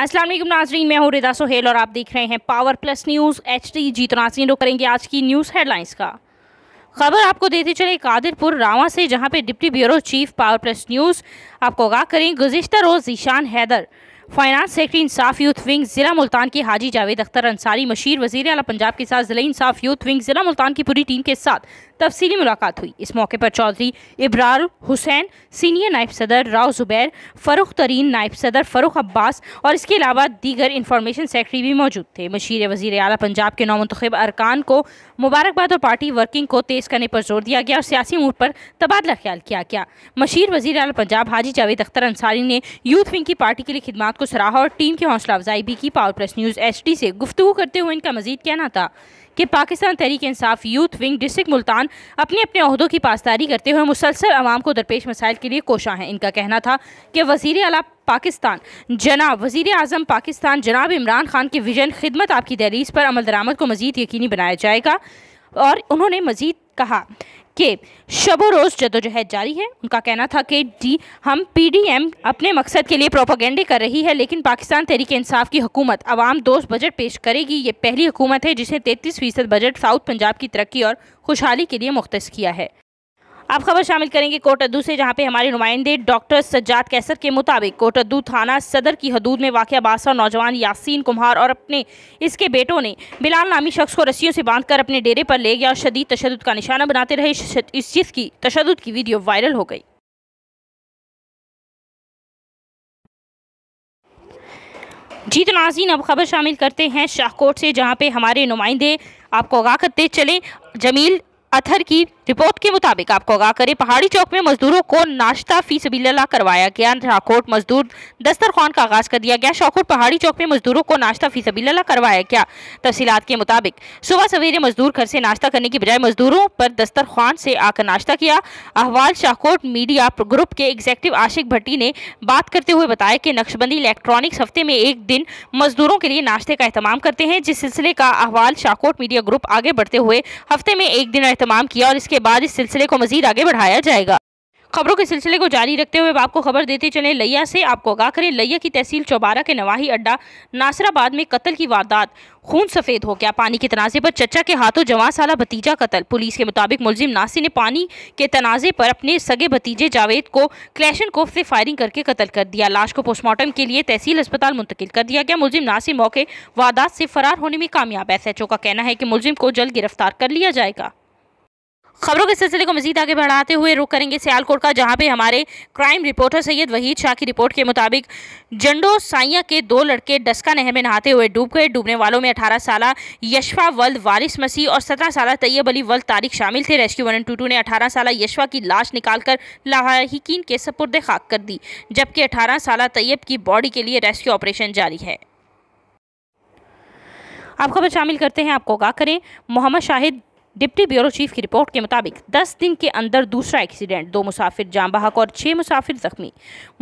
असलम नाजरीन मैं हूँ रिदा सोहेल और आप देख रहे हैं power plus news H D जीत तो नाजरीन जो तो करेंगे आज की न्यूज़ हेडलाइंस का खबर आपको देते चले कादिरपुर रावा से जहां पे deputy bureau chief power plus news आपको आगाह करें गुजशत रोज़ Ishan Haider finance secretary Insaf youth wing ज़िला मुल्तान के हाजी जावेद अख्तर अंसारी मशीर वजीर अला पंजाब के साथ ज़िले इंसाफ यूथ विंग ज़िला मुल्तान की पूरी टीम के साथ तफसीली मुलाकात हुई इस मौके पर चौधरी इब्रार हुसैन सीनियर नायब सदर राव जुबैर फ़रुख तरीन नायब सदर फ़रुख अब्बास और इसके अलावा दीगर इंफॉर्मेशन सेक्रेटरी भी मौजूद थे मशीर वजीर अली पंजाब के नौमंतखब अरकान को मुबारकबाद और पार्टी वर्किंग को तेज़ करने पर जोर दिया गया और सियासी मूड पर तबादला ख्याल किया गया मशीर वजीर अली पंजाब हाजी जावेद अख्तर अंसारी ने यूथ विंग की पार्टी के लिए खिदमत को सराहा और टीम की हौसला अफजाई भी की पावर प्लस न्यूज़ एच से गुफ्तू करते हुए इनका मजीद कहना था कि Pakistan Tehreek Insaf youth wing district Multan अपने अपने अहदों की पासदारी करते हुए मुसलसल आवाम को दरपेश मसाइल के लिए कोशा हैं इनका कहना था कि वजीर अला पाकिस्तान जनाब वजीर अजम पाकिस्तान जनाब इमरान खान के विजन खिदमत आपकी दहलीज पर अमल दरामद को मजीद यकीनी बनाया जाएगा और उन्होंने मजीद कहा के शबो रोज़ जदोजहद जारी है उनका कहना था कि जी हम पीडीएम अपने मकसद के लिए प्रोपागेंडे कर रही है लेकिन पाकिस्तान तहरीक इंसाफ की हुकूमत अवाम दोस्त बजट पेश करेगी ये पहली हुकूमत है जिसे तैतीस फ़ीसद बजट साउथ पंजाब की तरक्की और खुशहाली के लिए मुख्त किया है अब खबर शामिल करेंगे कोटद्दू से जहां पे हमारे नुमाइंदे डॉक्टर सज्जाद कैसर के मुताबिक कोटद्दू थाना सदर की हदूद में वाक़ बासा नौजवान यासीन कुमार और अपने इसके बेटों ने बिलाल नामी शख्स को रस्सियों से बांधकर अपने डेरे पर ले गया और शदीद तशद का निशाना बनाते रहे इस चीज़ की तशद की वीडियो वायरल हो गई जी तो नाजीन अब खबर शामिल करते हैं शाहकोट से जहाँ पे हमारे नुमाइंदे आपको आगा करते चले जमील अथर की रिपोर्ट के मुताबिक आपको आगाह करें पहाड़ी चौक में मजदूरों को नाश्ता फीस बिल्ला करवाया गया राकोट मजदूर दस्तरखान का आगाज कर दिया गया शौकूट पहाड़ी चौक में मजदूरों को नाश्ता फीस बिल्ला करवाया गया तफसीत के मुताबिक सुबह सवेरे मजदूर घर से नाश्ता करने की बजाय मजदूरों पर दस्तरखान से आकर नाश्ता किया अहवाल शाहकोट मीडिया ग्रुप के एग्जेक्टिव आशिक भट्टी ने बात करते हुए बताया कि नक्शबंदी इलेक्ट्रॉनिक्स हफ्ते में एक दिन मजदूरों के लिए नाश्ते का अहतमाम करते हैं जिस सिलसिले का अहवाल शाहकोट मीडिया ग्रुप आगे बढ़ते हुए हफ्ते में एक दिन अहतमाम किया और इसके के बाद इस सिलसिले को मजीद आगे बढ़ाया जाएगा खबरों के सिलसिले को जारी रखते हुए आपको खबर देते चले लैया से आपको आगाह करें लैया की तहसील चौबारा के नवाही अड्डा नासराबाद में कत्ल की वारदात खून सफ़ेद हो गया पानी के तनाज़े पर चचा के हाथों जवां साला भतीजा कत्ल पुलिस के मुताबिक मुलजिम नासिर ने पानी के तनाज़े पर अपने सगे भतीजे जावेद को क्लैशन कोफ से फायरिंग करके कत्ल कर दिया लाश को पोस्टमार्टम के लिए तहसील अस्पताल मुंतकिल कर दिया गया मुलजिम नासिर मौके वारदात से फरार होने में कामयाब एस एच ओ का कहना है कि मुलजिम को जल्द गिरफ्तार कर लिया जाएगा खबरों के सिलसिले को मजीद आगे बढ़ाते हुए रुख करेंगे सियालकोट का जहां पे हमारे क्राइम रिपोर्टर सैयद वहीद शाह की रिपोर्ट के मुताबिक जंडो साइया के दो लड़के डस्का नहर में नहाते हुए डूब गए डूबने वालों में 18 साल यशवा वल्द वारिस मसीह और 17 साल तैयब अली वल्द तारिक शामिल थे रेस्क्यू वन टू ने अठारह साल यशवा की लाश निकालकर लाहकिन के सपुरद खाक कर दी जबकि अठारह साल तैयब की बॉडी के लिए रेस्क्यू ऑपरेशन जारी है अब खबर शामिल करते हैं आपको आगाह करें Mohammad Shahid deputy bureau chief की रिपोर्ट के मुताबिक 10 दिन के अंदर दूसरा एक्सीडेंट दो मुसाफिर जाम बहक और छह मुसाफिर जख्मी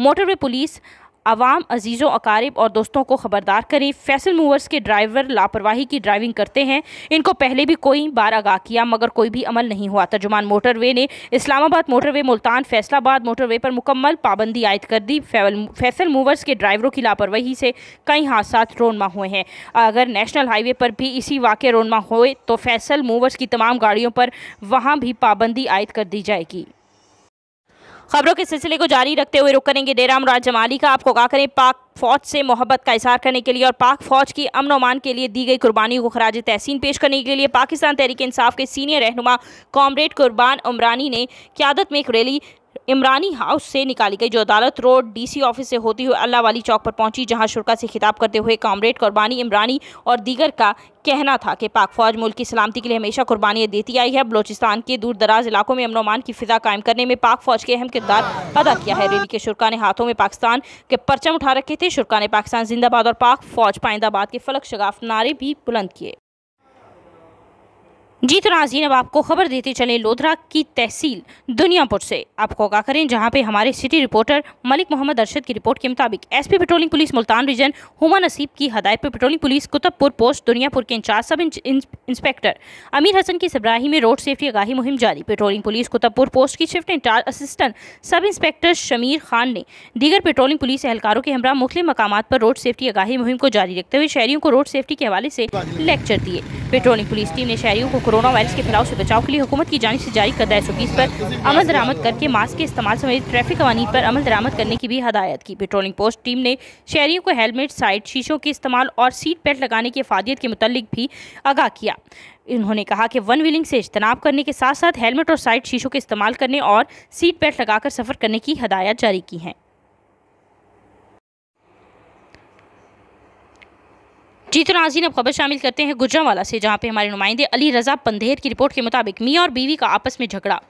मोटरवे पुलिस आवाम अजीज़ों अकारीब और दोस्तों को खबरदार करें फैसल मूवर्स के ड्राइवर लापरवाही की ड्राइविंग करते हैं इनको पहले भी कोई बार आगाह किया मगर कोई भी अमल नहीं हुआ तर्जुमान मोटरवे ने इस्लामाबाद मोटरवे मुल्तान फैसलाबाद मोटरवे पर मुकम्मल पाबंदी आयद कर दी फैसल मूवर्स के ड्राइवरों की लापरवाही से कई हादसा रोनमा हुए हैं अगर नेशनल हाईवे पर भी इसी वाक़ रोनमा हुए तो फैसल मूवर्स की तमाम गाड़ियों पर वहाँ भी पाबंदी आयद कर दी जाएगी खबरों के सिलसिले को जारी रखते हुए रुक करेंगे डेराम राज जमाली का आपको कहा करें पाक फौज से मोहब्बत का इजहार करने के लिए और पाक फौज की अमन अमान के लिए दी गई कुर्बानी को खराज तहसीन पेश करने के लिए पाकिस्तान तहरीक इंसाफ के सीनियर रहनुमा कॉमरेड कुर्बान उमरानी ने क्यादत में एक रैली इमरानी हाउस से निकाली गई जो अदालत रोड डीसी ऑफिस से होती हुई अल्लाह वाली चौक पर पहुंची जहां शुरा से खिताब करते हुए कामरेड कुर्बानी इमरानी और दीगर का कहना था कि पाक फौज मुल्क की सलामती के लिए हमेशा कुर्बानियाँ देती आई है बलोचिस्तान के दूर दराज इलाकों में अमनोमान की फिजा कायम करने में पाक फौज के अहम किरदार अदा किया है रैली के शुरा ने हाथों में पाकिस्तान के परचम उठा रखे थे शुरा ने पाकिस्तान जिंदाबाद और पाक फौज पाइंदाबाद के फलक शगाफ नारे भी बुलंद किए जी तो नाजीन अब आपको खबर देते चले लोधरा की तहसील दुनियापुर से आपको आगा करें जहां पे हमारे सिटी रिपोर्टर मलिक मोहम्मद अरशद की रिपोर्ट के मुताबिक SP patrolling police Multan region Huma Naseeb की हदायत पर patrolling police Qutbpur post Duniyapur के इंचार्ज सब इंस्पेक्टर अमीर हसन की सबराही में रोड सेफ्टी आगाही मुहिम जारी पेट्रोलिंग पुलिस कुतबपुर पोस्ट की shift incharge assistant sub inspector Shamir Khan ने दीगर पेट्रोलिंग पुलिस एहलकारों के हमरा मुख्य मकाम पर रोड सेफ्टी आगाही मुहिम को जारी रखते हुए शहरियों को रोड सेफ्टी के हवाले से लेक्चर दिए पेट्रोलिंग पुलिस टीम ने शहरियों को कोरोना वायरस के फैलाव से बचाव के लिए हुकूमत की जानी से जारी करदा एस पर अमल दरामद करके मास्क के इस्तेमाल समेत ट्रैफिक कवानी पर अमल दरामद करने की भी हदायत की पेट्रोलिंग पोस्ट टीम ने शहरियों को हेलमेट साइड शीशों के इस्तेमाल और सीट बेल्ट लगाने की अफादियत के मुतल भी आगाह किया इन्होंने कहा कि वन व्हीलिंग से इजतनाब करने के साथ साथ हेलमेट और साइड शीशों के इस्तेमाल करने और सीट बेल्ट लगाकर सफ़र करने की हदायत जारी की हैं तो नाजीन अब खबर शामिल करते हैं गुजरावाला से जहां पे हमारे नुमाइंदे अली रजा पंधेर की रिपोर्ट के मुताबिक मियाँ और बीवी का आपस में झगड़ा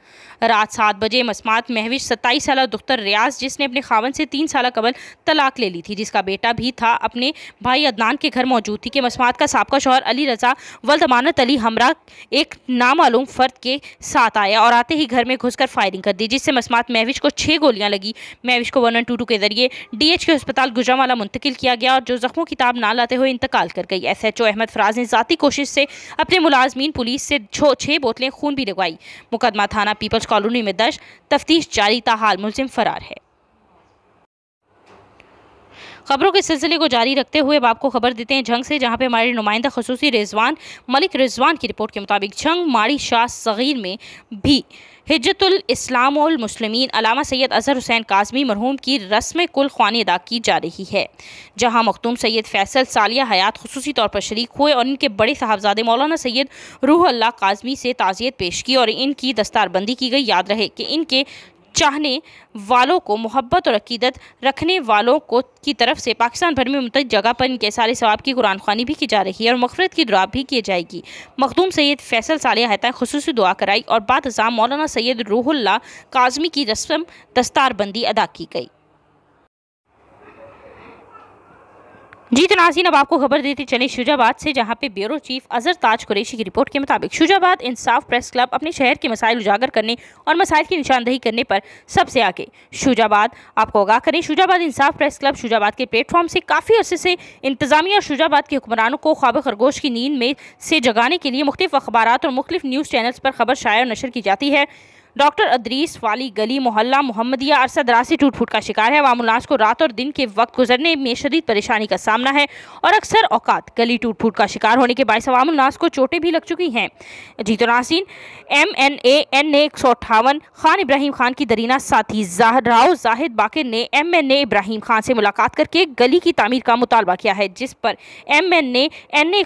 रात सात बजे मसमात महविश सत्ताईस साल दुख्तर रियाज जिसने अपने खावन से तीन साल कबल तलाक ले ली थी जिसका बेटा भी था अपने भाई अदनान के घर मौजूद थी कि मसमात का सबका शोहर अली रजा वल्दमानत अली हमरा एक नामालूम फर्द के साथ आया और आते ही घर में घुसकर फायरिंग कर दी जिससे मसमात महविश को छः गोलियाँ लगी महविश को वन वन टू टू के जरिए डी के अस्पताल गुजरावाला मुंतकिल किया गया और जो जख्मों की ताब ना लाते हुए इंतकाल इस्तेमाल कर गई S H O Ahmed Faraz ने ज़ाती कोशिश से अपने मुलाजमीन पुलिस से छो छः बोतलें खून भी लगवाई मुकदमा थाना पीपल्स कॉलोनी में दर्ज तफ्तीश जारी ताहाल मुलिम फरार है खबरों के सिलसिले को जारी रखते हुए अब आपको खबर देते हैं झंग से जहाँ पे हमारे नुमाइंदा खसूसी रिजवान मलिक रिजवान की रिपोर्ट के मुताबिक झंग माड़ी शाह सगीर में भी हिजतुल इस्लाम और मुस्लिमीन अलामा सैयद अजहर हुसैन काजमी मरहूम की रस्म कुल खानी अदा की जा रही है जहां मखदूम सैयद फैसल सालिया हयात खसूसी तौर पर शरीक हुए और इनके बड़े साहबजादे मौलाना सैयद रूह अल्लाह काजमी से ताज़ियत पेश की और इनकी दस्तारबंदी की गई याद रहे कि इनके चाहने वालों को मोहब्बत और अकीदत रखने वालों को की तरफ से पाकिस्तान भर में मुतक जगह पर इनके सारे सवाब की कुरान खानी भी की जा रही है और मफरत की दुआ भी की जाएगी मखदूम सैद फैसल सालिया हता खसूस दुआ कराई और बाद मौलाना सैद रूहुल्ला काजमी की रस्म दस्तारबंदी अदा की गई तो नाजीन अब आपको खबर देते चले शुजाबाद से जहां पे ब्यूरो चीफ अजहर ताज कुरेशी की रिपोर्ट के मुताबिक शुजाबाद इंसाफ प्रेस क्लब अपने शहर के मसाइल उजागर करने और मसाइल की निशानदेही करने पर सबसे आगे शुजाबाद आपको आगाह करें शुजाबाद इंसाफ प्रेस क्लब शुजाबाद के प्लेटफॉर्म से काफ़ी अरसे से इंतजामिया और शुजाबाद के हुक्मरानों को ख्वाब खरगोश की नींद में से जगाने के लिए मुख्तफ अखबार और मुख्तफ न्यूज़ चैनल्स पर खबर शायर नशर की जाती है डॉक्टर अदरीस वाली गली मोहल्ला मोहम्मदिया अरसद राशि टूट फूट का शिकार है वामुलास को रात और दिन के वक्त गुजरने में शदीद परेशानी का सामना है और अक्सर औकात गली टूट फूट का शिकार होने के बायस वामुलास को चोटें भी लग चुकी हैं जीतो नासिन एम एन ए एन ने एक खान इब्राहिम खान की दरीना साथी राव जाहिद बाकिर ने M N A Ibrahim Khan से मुलाकात करके गली की तमीर का मुतालबा किया है जिस पर M N A N A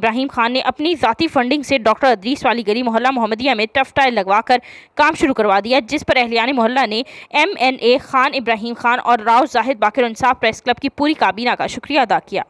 Ibrahim Khan ने अपनी जतीी फंडिंग से डॉक्टर अदरीस वाली गली मोहल्ला मोहम्मदिया में टफ टाइल कर काम शुरू करवा दिया जिस पर अहलिया मोहल्ला ने M N A Khan Ibrahim Khan और राव जाहिद बाकर इंसाफ प्रेस क्लब की पूरी काबीना का शुक्रिया अदा किया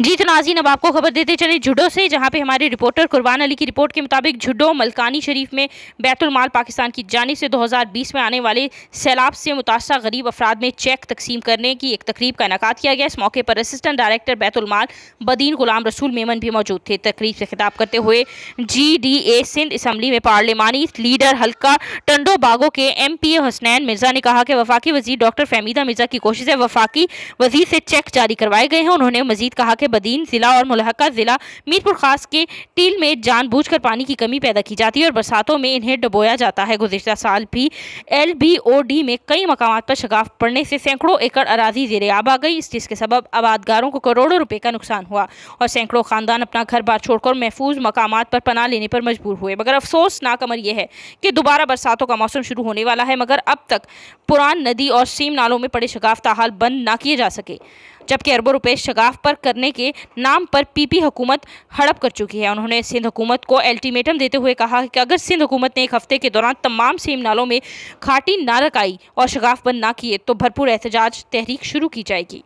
जी तो नाजीन अब आपको खबर देते चले जुडो से जहाँ पे हमारे रिपोर्टर कुरबान अली की रिपोर्ट के मुताबिक जुडो मलकानी शरीफ में बैतुलमाल पाकिस्तान की जानब से 2020 में आने वाले सैलाब से मुतासर गरीब अफराद में चेक तकसीम करने की एक तकरीब का इनका किया गया इस मौके पर असिस्टेंट डायरेक्टर बैतुलमाल बदीन गुलाम रसूल मेमन भी मौजूद थे तकरीब से खिताब करते हुए G D A Sindh assembly में पार्लियमानी लीडर हल्का टंडो बागो के M P A Hasnain Mirza ने कहा कि वफाकी वजीर डॉक्टर फहमीदा मिर्जा की कोशिश है वफाकी वजीर से चेक जारी करवाए गए हैं उन्होंने मजीद कहा कि बदीन ज़िला और मुलहका ज़िला मीरपुर खास के टील में जानबूझकर पानी की कमी पैदा की जाती है और बरसातों में इन्हें डबोया जाता है गुजशत साल भी एल बी ओ डी में कई मकाम पर शगाफ पड़ने से सैकड़ों एकड़ अराजी जेर आब आ गई जिसके सबब आबादगारों को करोड़ों रुपये का नुकसान हुआ और सैकड़ों खानदान अपना घर बार छोड़कर महफूज मकाम पर पना लेने पर मजबूर हुए मगर अफसोस नाकमर यह है कि दोबारा बरसातों का मौसम शुरू होने वाला है मगर अब तक पुरान नदी और सीम नालों में पड़े शगाफ ताहाल बंद ना किए जा सके जबकि अरबों रुपये शगाफ पर करने के नाम पर पीपी हुकूमत हड़प कर चुकी है उन्होंने सिंध हुकूमत को अल्टीमेटम देते हुए कहा कि अगर सिंध हुकूमत ने एक हफ्ते के दौरान तमाम सेम नालों में खाटी ना रखाई और शगाफ बंद ना किए तो भरपूर एहतजाज तहरीक शुरू की जाएगी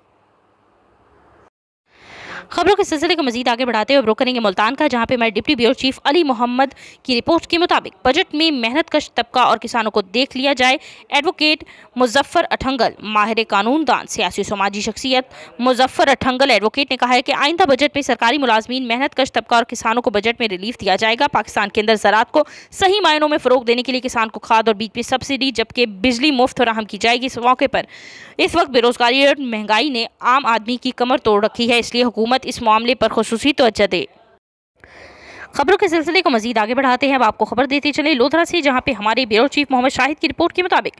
खबरों के सिलसिले को मजीद आगे बढ़ाते हुए रुख करेंगे मुल्तान का जहाँ पे हमारे deputy bureau chief Ali Mohammad की रिपोर्ट के मुताबिक बजट में मेहनत कश तबका और किसानों को देख लिया जाए एडवोकेट मुजफ्फर अठंगल माहिर कानून दान सियासी समाजी शख्सियत मुजफ्फर अठंगल एडवोकेट ने कहा है कि आइंदा बजट में सरकारी मुलाजमीन मेहनत कश तबका और किसानों को बजट में रिलीफ दिया जाएगा पाकिस्तान के अंदर ज़रात को सही मायनों में फ़रोग देने के लिए किसान को खाद और बीज में सब्सिडी जबकि बिजली मुफ्त फराहम की जाएगी इस मौके पर इस वक्त बेरोजगारी और महंगाई ने आम आदमी की कमर तोड़ रखी है इसलिए हुकूमत इस मामले पर खसूसी तोज्ह दे खबरों के सिलसिले को मजीद आगे बढ़ाते हैं अब आपको खबर देते चले लोधरा से जहाँ पे हमारे ब्यूरो चीफ मोहम्मद शाहिद की रिपोर्ट के मुताबिक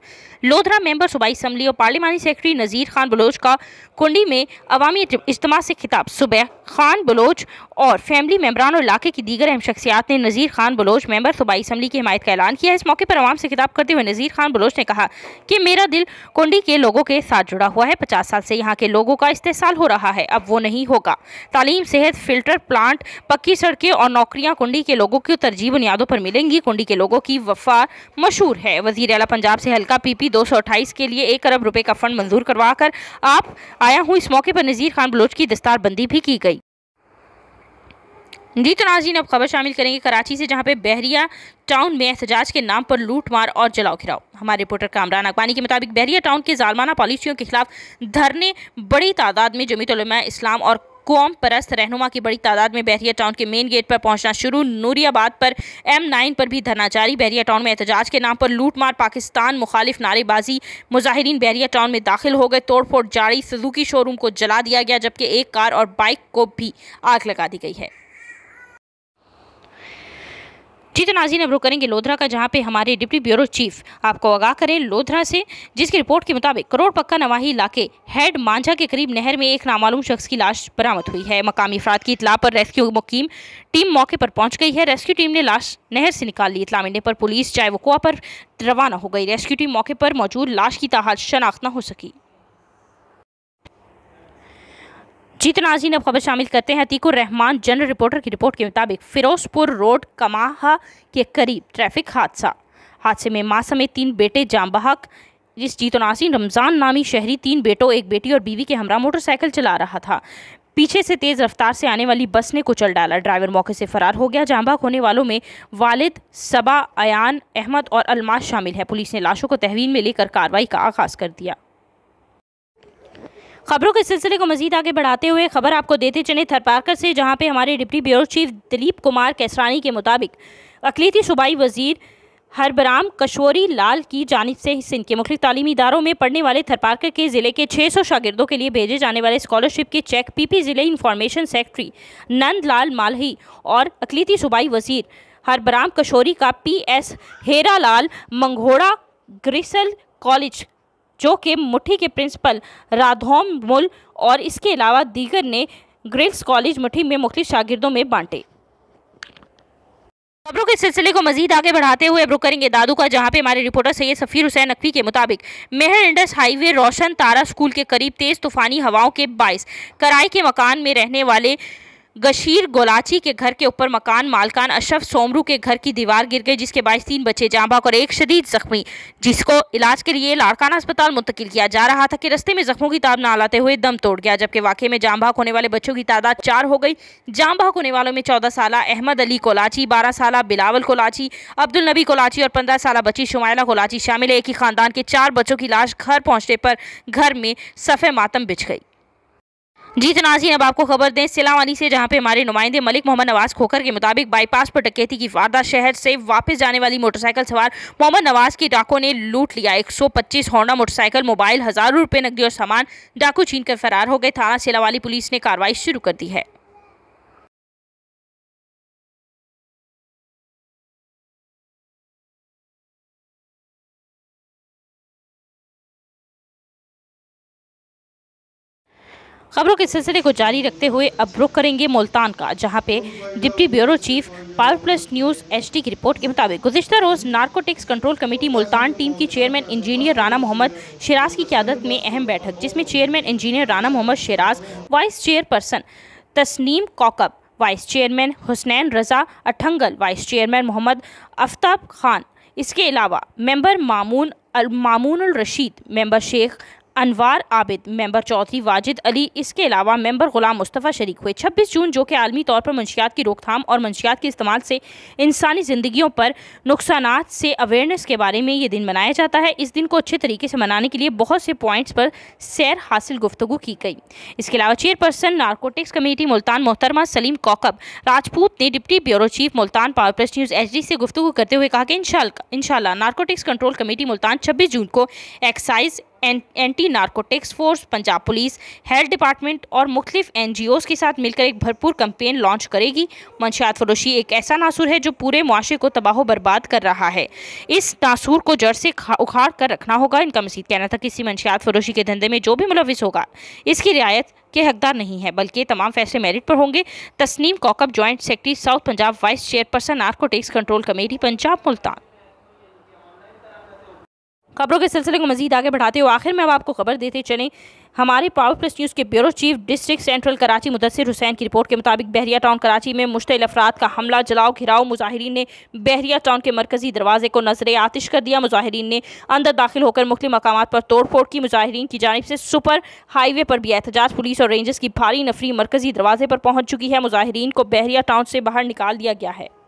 लोधरा मेंबर सूबाई असम्बली और पार्लियामानी सेक्रेटरी नज़ीर खान बलोच का कुंडी में अवामी इजतम से खिताब सुबह खान बलोच और फैमिली मेम्बरान और इलाके की दीगर अहम शख्सियात ने नज़ीर खान बलोच मेंबर सूबाई असम्बली की हमायत का ऐलान किया इस मौके पर आवाम से खिताब करते हुए नज़ीर खान बलोच ने कहा कि मेरा दिल कुंडी के लोगों के साथ जुड़ा हुआ है पचास साल से यहाँ के लोगों का इस्तेसाल हो रहा है अब वो नहीं होगा तालीम सेहत फिल्टर प्लांट पक्की सड़कें और नौकरी खुशखबरियां कुंडी के लोगों की तरजीह बुनियादों पर मिलेंगी कुंडी के लोगों की वफा मशहूर है वजीर अला पंजाब से हल्का पीपी दो के लिए एक अरब रुपये का फंड मंजूर करवा कर आप आया हूँ इस मौके पर नज़ीर खान बलोच की दस्तारबंदी भी की गई जी तो नाजीन अब खबर शामिल करेंगे कराची से जहां पे बहरिया टाउन में एहतजाज के नाम पर लूटमार और जलाओ घिराव हमारे रिपोर्टर कामरान अकबानी के मुताबिक बहरिया टाउन के जालमाना पॉलिसियों के खिलाफ धरने बड़ी तादाद में जमीत इस्लाम और कौम परस्त रहनुमा की बड़ी तादाद में बहरिया टाउन के मेन गेट पर पहुंचना शुरू नूरियाबाद पर एम नाइन पर भी धरना जारी बहरिया टाउन में एहतजाज के नाम पर लूटमार पाकिस्तान मुखालिफ नारेबाजी मुजाहरीन बहरिया टाउन में दाखिल हो गए तोड़फोड़ जारी सुजुकी शोरूम को जला दिया गया जबकि एक कार और बाइक को भी आग लगा दी गई है जी तो नाजीन अब रुक करेंगे लोधरा का जहाँ पे हमारे डिप्टी ब्यूरो चीफ आपको आगाह करें लोधरा से जिसकी रिपोर्ट के मुताबिक करोड़ पक्का नवाही इलाके हेड मांझा के करीब नहर में एक नामालूम शख्स की लाश बरामद हुई है मकामी अफराद की इतला पर रेस्क्यू मुकीम टीम मौके पर पहुंच गई है रेस्क्यू टीम ने लाश नहर से निकाल ली इतला मिलने पर पुलिस चाहे वकुआ पर रवाना हो गई रेस्क्यू टीम मौके पर मौजूद लाश की ताहाल शनाख्त न हो सकी जी नाजीन अब खबर शामिल करते हैं अतीकुर रहमान जनरल रिपोर्टर की रिपोर्ट के मुताबिक फ़िरोज़पुर रोड कमाहा के करीब ट्रैफिक हादसा हादसे में माँ समेत तीन बेटे जाम बहक जिस जीतो नासिन रमज़ान नामी शहरी तीन बेटों एक बेटी और बीवी के हमरा मोटरसाइकिल चला रहा था पीछे से तेज़ रफ्तार से आने वाली बस ने कुचल डाला ड्राइवर मौके से फरार हो गया जामबाग होने वालों में वालिद सबा अयान अहमद और अलमाश शामिल है पुलिस ने लाशों को तहवीन में लेकर कार्रवाई का आगाज़ कर दिया खबरों के सिलसिले को मजीद आगे बढ़ाते हुए खबर आपको देते चले थरपारकर से जहाँ पे हमारे deputy bureau chief Dilip Kumar Kaisrani के मुताबिक अकलीती सूबाई वजीर हरबराम कशोरी लाल की जानब से सिंध के मुख्य तालीमी इदारों में पढ़ने वाले थरपारकर के ज़िले के 600 शागिदों के लिए भेजे जाने वाले स्कॉलरशिप के चेक पीपी ज़िले इंफॉर्मेशन सेक्रेटरी नंद लाल मालही और अकलीती सूबाई वजीर हरबराम कशोरी का P S Hera Lal Mangoda girls college जो कि मुठी के प्रिंसिपल राधोम मुल और इसके अलावा दीगर ने ग्रिल्स कॉलेज मुठी में मुख्तु शागिर्दों में बांटे खबरों के सिलसिले को मजीद आगे बढ़ाते हुए अब करेंगे दादू का जहां पे हमारे रिपोर्टर सैयद सफ़ीर हुसैन नकवी के मुताबिक Mehar Indus highway Roshan Tara school के करीब तेज़ तूफ़ानी हवाओं के बायस कराई के मकान में रहने वाले गशीर गोलाची के घर के ऊपर मकान मालकान अशरफ सोमरू के घर की दीवार गिर गई जिसके बाईस तीन बच्चे जांबाग और एक शदीद जख्मी जिसको इलाज के लिए लाड़काना अस्पताल मुंतकिल किया जा रहा था कि रस्ते में जख्मों की ताब न लाते हुए दम तोड़ गया जबकि वाकई में जांबाग होने वाले बच्चों की तादाद चार हो गई जांबाग होने वालों में चौदह साल अहमद अली कोलाची बारह साल बिलावल कोलाची अब्दुल नबी कोलाची और पंद्रह साल बच्ची शुमायला कोलाची शामिल है एक ही खानदान के चार बच्चों की लाश घर पहुँचने पर घर में सफ़े मातम बिछ गई जी जीतनाजी तो अब आपको खबर दें सिलावानी से जहां पे हमारे नुमाइंदे मलिक मोहम्मद नवाज खोखर के मुताबिक बाईपास पर डकैती की वारदात शहर से वापस जाने वाली मोटरसाइकिल सवार मोहम्मद नवाज की डाकों ने लूट लिया 125 होंडा मोटरसाइकिल मोबाइल हजारों रुपए नकदी और सामान डाकू छीन कर फरार हो गए थाना सिलावाली पुलिस ने कार्रवाई शुरू कर दी है खबरों के सिलसिले को जारी रखते हुए अब रुख करेंगे मुल्तान का जहां पे deputy bureau chief power plus news HD की रिपोर्ट के मुताबिक गुजशत रोज़ narcotics control committee Multan team की चेयरमैन इंजीनियर राना मोहम्मद शराज की क्यादत में अहम बैठक जिसमें chairman engineer Rana Mohammad Shiraz vice chairperson Tasneem Kaukab vice chairman Husnain Raza Athangal vice chairman Mohammad Aftab Khan इसके अलावा member Mamoon Mamoon Rasheed member Sheikh Anwar Abid member Chaudhry Wajid Ali इसके अलावा मेंबर गुलाम मुस्तफ़ा शरीक हुए 26 जून जो कि आलमी तौर पर मंशियात की रोकथाम और मंशियात के इस्तेमाल से इंसानी ज़िंदगियों पर नुकसान से अवेयरनेस के बारे में ये दिन मनाया जाता है इस दिन को अच्छे तरीके से मनाने के लिए बहुत से पॉइंट्स पर सैर हासिल गुफ्तु की गई इसके अलावा चेयरपर्सन नारकोटिक्स कमेटी मुल्तान मोहतरमा सलीम कौकब राजपूत ने deputy bureau chief Multan power press news H से गुफ्तु करते हुए कहा कि इन नारकोटिक्स कंट्रोल कमेटी मुल्तान छब्बीस जून को excise anti narcotics force Punjab police health department और मुख्तफ एन के साथ मिलकर एक भरपूर कंपेन लॉन्च करेगी मंशात फरोशी एक ऐसा नासुर है जो पूरे मुआरे को तबाह बर्बाद कर रहा है इस नासुर को जड़ से उखाड़ कर रखना होगा इनका मसीद कहना था किसी मंशात फरोशी के धंधे में जो भी मुलविस होगा इसकी रियायत के हकदार नहीं है बल्कि तमाम फैसले मेरिट पर होंगे Tasneem Kaukab joint secretary south Punjab vice chairperson narcotics control committee Punjab Multan खबरों के सिलसिले को मजीद आगे बढ़ाते हुए आखिर में अब आपको खबर देते चलें हमारे पावर प्रेस न्यूज़ के bureau chief district central Karachi Mudassar Hussain की रिपोर्ट के मुताबिक बहरिया टाउन कराची में मुश्तिल अफराद का हमला जलाओ घिराओ मुजाहरीन ने बहरिया टाउन के मरकजी दरवाजे को नजर आतिश कर दिया मुजाहरीन ने अंदर दाखिल होकर मुख्त मकाम पर तोड़फोड़ की मुजाहरीन की जानब से सुपर हाईवे पर भी एहतजाज पुलिस और रेंजर्स की भारी नफरी मरकजी दरवाजे पर पहुंच चुकी है मुजाहरीन को बहरिया टाउन से बाहर निकाल दिया गया है